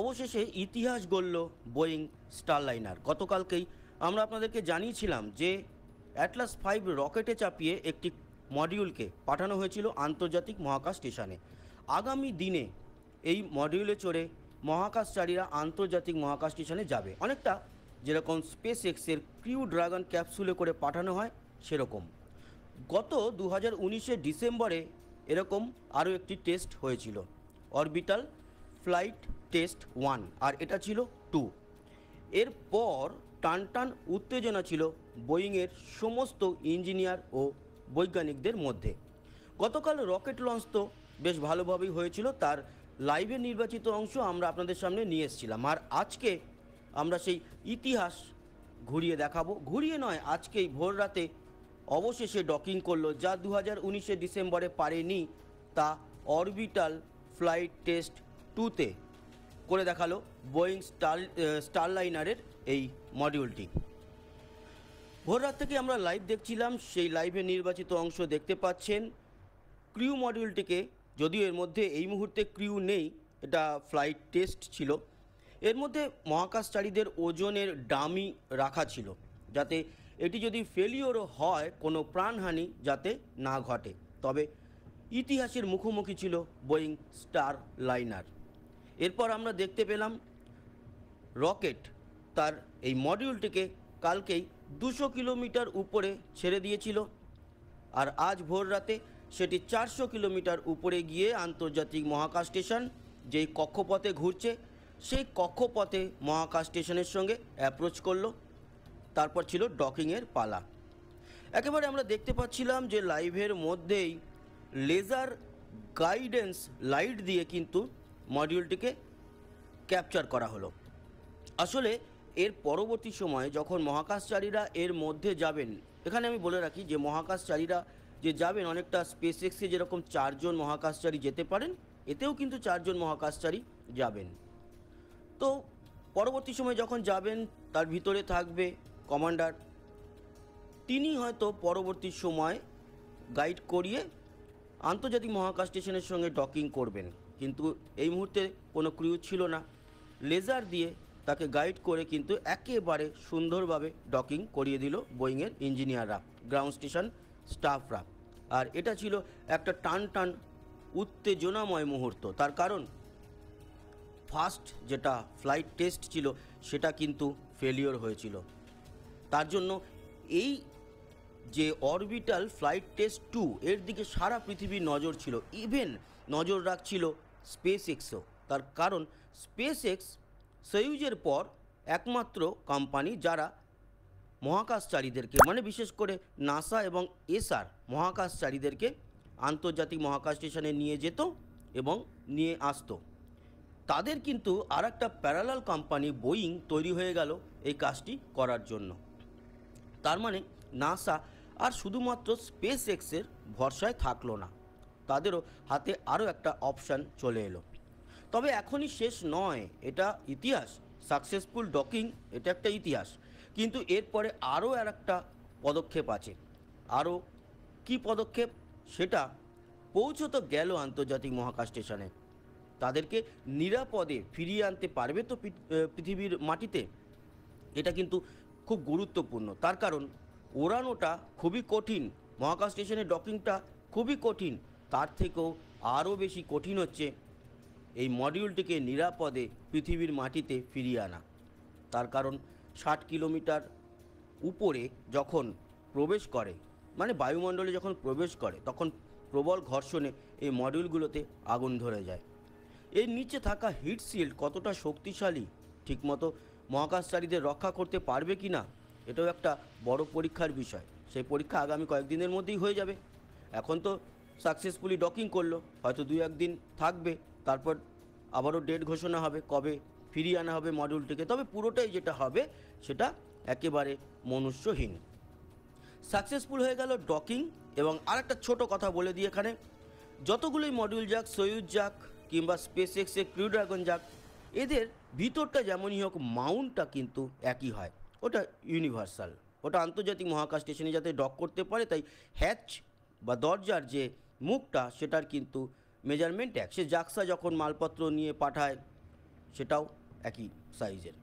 অবশেষে ইতিহাস গড়ল Boeing star liner গতকালকেই আমরা আপনাদেরকে জানিয়েছিলাম যে অ্যাটলাস ফাইভ রকেটে চাপিয়ে একটি মডিউলকে পাঠানো হয়েছিল আন্তর্জাতিক মহাকাশ স্টেশনে আগামী দিনে এই মডিউলে চড়ে মহাকাশচারীরা আন্তর্জাতিক মহাকাশ স্টেশনে যাবে অনেকটা যেরকম স্পেস এক্সের ক্রিউ ড্রাগন ক্যাপসুলে করে পাঠানো হয় সেরকম গত দু হাজার ডিসেম্বরে এরকম আরও একটি টেস্ট হয়েছিল অরবিটাল ফ্লাইট টেস্ট ওয়ান আর এটা ছিল টু এরপর টান টান উত্তেজনা ছিল বোয়িংয়ের সমস্ত ইঞ্জিনিয়ার ও বৈজ্ঞানিকদের মধ্যে গতকাল রকেট লঞ্চ তো বেশ ভালোভাবেই হয়েছিল তার লাইভে নির্বাচিত অংশ আমরা আপনাদের সামনে নিয়ে এসেছিলাম আর আজকে আমরা সেই ইতিহাস ঘুরিয়ে দেখাবো ঘুরিয়ে নয় আজকেই ভোর রাতে অবশেষে ডকিং করলো যা দু হাজার উনিশে ডিসেম্বরে পারেনি তা অরবিটাল ফ্লাইট টেস্ট টুতে করে দেখালো বোয়িং স্টার স্টারলাইনারের এই মডিউলটি ভোর রাত থেকে আমরা লাইভ দেখছিলাম সেই লাইভে নির্বাচিত অংশ দেখতে পাচ্ছেন ক্রিউ মডিউলটিকে যদিও এর মধ্যে এই মুহূর্তে ক্রিউ নেই এটা ফ্লাইট টেস্ট ছিল এর মধ্যে মহাকাশচারীদের ওজনের ডামি রাখা ছিল যাতে এটি যদি ফেলিওরও হয় কোনো প্রাণহানি যাতে না ঘটে তবে ইতিহাসের মুখোমুখি ছিল বোয়িং স্টার লাইনার এরপর আমরা দেখতে পেলাম রকেট তার এই মডিউলটিকে কালকেই দুশো কিলোমিটার উপরে ছেড়ে দিয়েছিল আর আজ ভোর রাতে সেটি চারশো কিলোমিটার উপরে গিয়ে আন্তর্জাতিক মহাকাশ স্টেশন যেই কক্ষপথে ঘুরছে সেই কক্ষপথে মহাকাশ স্টেশনের সঙ্গে অ্যাপ্রোচ করলো তারপর ছিল ডকিংয়ের পালা একেবারে আমরা দেখতে পাচ্ছিলাম যে লাইভের মধ্যেই লেজার গাইডেন্স লাইট দিয়ে কিন্তু মডিউলটিকে ক্যাপচার করা হলো আসলে এর পরবর্তী সময়ে যখন মহাকাশচারীরা এর মধ্যে যাবেন এখানে আমি বলে রাখি যে মহাকাশচারীরা যে যাবেন অনেকটা স্পেস এক্সে যেরকম চারজন মহাকাশচারী যেতে পারেন এতেও কিন্তু চারজন মহাকাশচারী যাবেন তো পরবর্তী সময়ে যখন যাবেন তার ভিতরে থাকবে কমান্ডার তিনি হয়তো পরবর্তী সময় গাইড করিয়ে আন্তর্জাতিক মহাকাশ স্টেশনের সঙ্গে ডকিং করবেন কিন্তু এই মুহূর্তে কোনো ক্রিউ ছিল না লেজার দিয়ে তাকে গাইড করে কিন্তু একেবারে সুন্দরভাবে ডকিং করিয়ে দিল বোয়িংয়ের ইঞ্জিনিয়াররা গ্রাউন্ড স্টেশন স্টাফরা আর এটা ছিল একটা টান টান উত্তেজনাময় মুহূর্ত তার কারণ ফার্স্ট যেটা ফ্লাইট টেস্ট ছিল সেটা কিন্তু ফেলিওর হয়েছিল তার জন্য এই যে অরবিটাল ফ্লাইট টেস্ট টু এর দিকে সারা পৃথিবীর নজর ছিল ইভেন নজর রাখছিল স্পেস এক্সও তার কারণ স্পেস এক্স সয়ুজের পর একমাত্র কোম্পানি যারা মহাকাশচারীদেরকে মানে বিশেষ করে নাসা এবং এসআর মহাকাশচারীদেরকে আন্তর্জাতিক মহাকাশ স্টেশনে নিয়ে যেত এবং নিয়ে আসতো তাদের কিন্তু আর একটা প্যারালাল কোম্পানি বোয়িং তৈরি হয়ে গেল এই কাজটি করার জন্য তার মানে নাসা আর শুধুমাত্র স্পেস এক্সের ভরসায় থাকলো না তাদেরও হাতে আরও একটা অপশান চলে এলো তবে এখনই শেষ নয় এটা ইতিহাস সাকসেসফুল ডকিং এটা একটা ইতিহাস কিন্তু এরপরে আরও আর একটা পদক্ষেপ আছে আরও কি পদক্ষেপ সেটা পৌঁছত গেল আন্তর্জাতিক মহাকাশ স্টেশনে তাদেরকে নিরাপদে ফিরিয়ে আনতে পারবে তো পৃথিবীর মাটিতে এটা কিন্তু খুব গুরুত্বপূর্ণ তার কারণ ওড়ানোটা খুবই কঠিন মহাকাশ স্টেশনে ডকিংটা খুবই কঠিন তার থেকেও আরও বেশি কঠিন হচ্ছে এই মডিউলটিকে নিরাপদে পৃথিবীর মাটিতে ফিরিয়ে আনা তার কারণ ষাট কিলোমিটার উপরে যখন প্রবেশ করে মানে বায়ুমণ্ডলে যখন প্রবেশ করে তখন প্রবল ঘর্ষণে এই মডিউলগুলোতে আগুন ধরে যায় এর নিচে থাকা হিট শিল্ড কতটা শক্তিশালী ঠিকমতো মহাকাশচারীদের রক্ষা করতে পারবে কি না এটাও একটা বড় পরীক্ষার বিষয় সেই পরীক্ষা আগামী কয়েকদিনের মধ্যেই হয়ে যাবে এখন তো সাকসেসফুলি ডকিং করলো হয়তো দু একদিন থাকবে তারপর আবারও ডেট ঘোষণা হবে কবে ফিরিয়ে আনা হবে মডিউলটিকে তবে পুরোটাই যেটা হবে সেটা একেবারে মনুষ্যহীন সাকসেসফুল হয়ে গেল ডকিং এবং আরেকটা ছোট কথা বলে দিই এখানে যতগুলোই মডিউল যাক সৈয়ুদ যাক কিংবা স্পেস এক্সের ক্রু ড্রাগন যাক এদের ভিতরটা যেমনই হোক মাউন্টটা কিন্তু একই হয় ওটা ইউনিভার্সাল ওটা আন্তর্জাতিক মহাকাশ স্টেশনে যাতে ডক করতে পারে তাই হ্যাচ বা দরজার যে মুখটা সেটার কিন্তু মেজারমেন্ট এক সে জাকসা যখন মালপত্র নিয়ে পাঠায় সেটাও একই সাইজের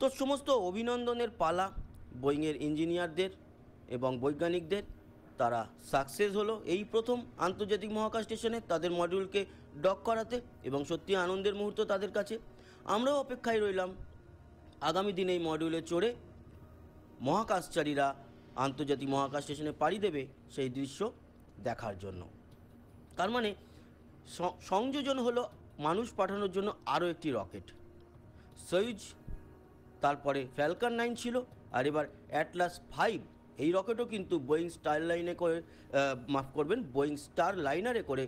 তো সমস্ত অভিনন্দনের পালা বোয়িংয়ের ইঞ্জিনিয়ারদের এবং বৈজ্ঞানিকদের তারা সাকসেস হলো এই প্রথম আন্তর্জাতিক মহাকাশ স্টেশনে তাদের মডিউলকে ডক করাতে এবং সত্যি আনন্দের মুহূর্ত তাদের কাছে আমরাও অপেক্ষায় রইলাম আগামী দিনে এই মডিউলে চড়ে মহাকাশচারীরা আন্তর্জাতিক মহাকাশ স্টেশনে পাড়ি দেবে সেই দৃশ্য দেখার জন্য তার মানে সংযোজন হলো মানুষ পাঠানোর জন্য আরও একটি রকেট সৈজ তারপরে ফ্যালকান নাইন ছিল আর এবার অ্যাটলাস ফাইভ এই রকেটও কিন্তু বোয়িং স্টার লাইনে করে মাফ করবেন বোয়িং স্টার লাইনারে করে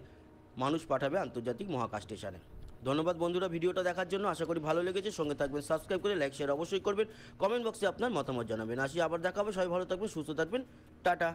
মানুষ পাঠাবে আন্তর্জাতিক মহাকাশ স্টেশনে ধন্যবাদ বন্ধুরা ভিডিওটা দেখার জন্য আশা করি ভালো লেগেছে সঙ্গে থাকবেন সাবস্ক্রাইব করে লাইক শেয়ার অবশ্যই করবেন কমেন্ট বক্সে আপনার মতামত জানাবেন আসি আবার দেখাবো সবাই ভালো থাকবেন সুস্থ থাকবেন টাটা